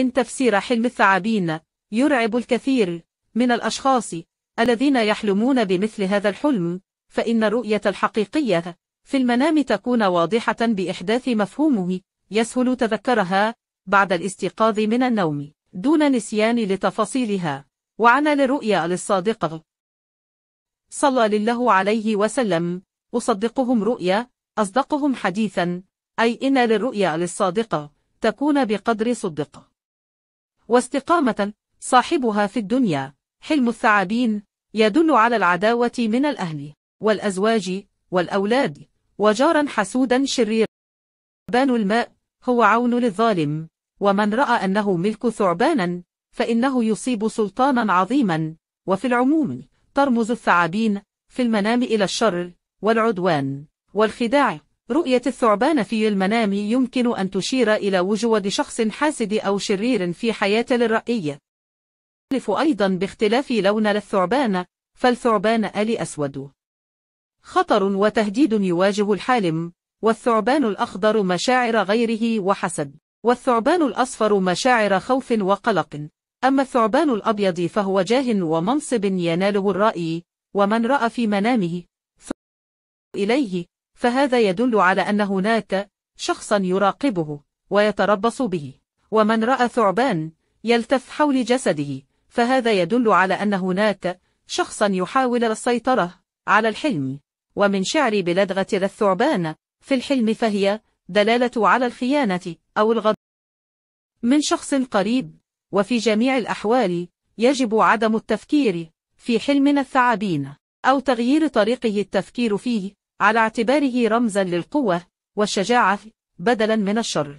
إن تفسير حلم الثعابين يرعب الكثير من الأشخاص الذين يحلمون بمثل هذا الحلم فإن الرؤية الحقيقية في المنام تكون واضحة بإحداث مفهومه يسهل تذكرها بعد الاستيقاظ من النوم دون نسيان لتفاصيلها وعن للرؤيا للصادقة صلى الله عليه وسلم أصدقهم رؤيا أصدقهم حديثا أي إن للرؤيا للصادقة تكون بقدر صدق واستقامة صاحبها في الدنيا حلم الثعابين يدل على العداوة من الأهل والأزواج والأولاد وجارا حسودا شريرا ثعبان الماء هو عون للظالم ومن رأى أنه ملك ثعبانا فإنه يصيب سلطانا عظيما وفي العموم ترمز الثعابين في المنام إلى الشر والعدوان والخداع رؤية الثعبان في المنام يمكن أن تشير إلى وجود شخص حاسد أو شرير في حياة الرأي. يختلف أيضا باختلاف لون الثعبان، فالثعبان آلي أسود. خطر وتهديد يواجه الحالم، والثعبان الأخضر مشاعر غيره وحسد، والثعبان الأصفر مشاعر خوف وقلق. أما الثعبان الأبيض فهو جاه ومنصب يناله الرأي، ومن رأى في منامه إليه فهذا يدل على أن هناك شخصا يراقبه ويتربص به ومن رأى ثعبان يلتف حول جسده فهذا يدل على أن هناك شخصا يحاول السيطرة على الحلم ومن شعر بلدغة الثعبان في الحلم فهي دلالة على الخيانة أو الغضب من شخص قريب وفي جميع الأحوال يجب عدم التفكير في حلم الثعابين أو تغيير طريقه التفكير فيه على اعتباره رمزا للقوة والشجاعة بدلا من الشر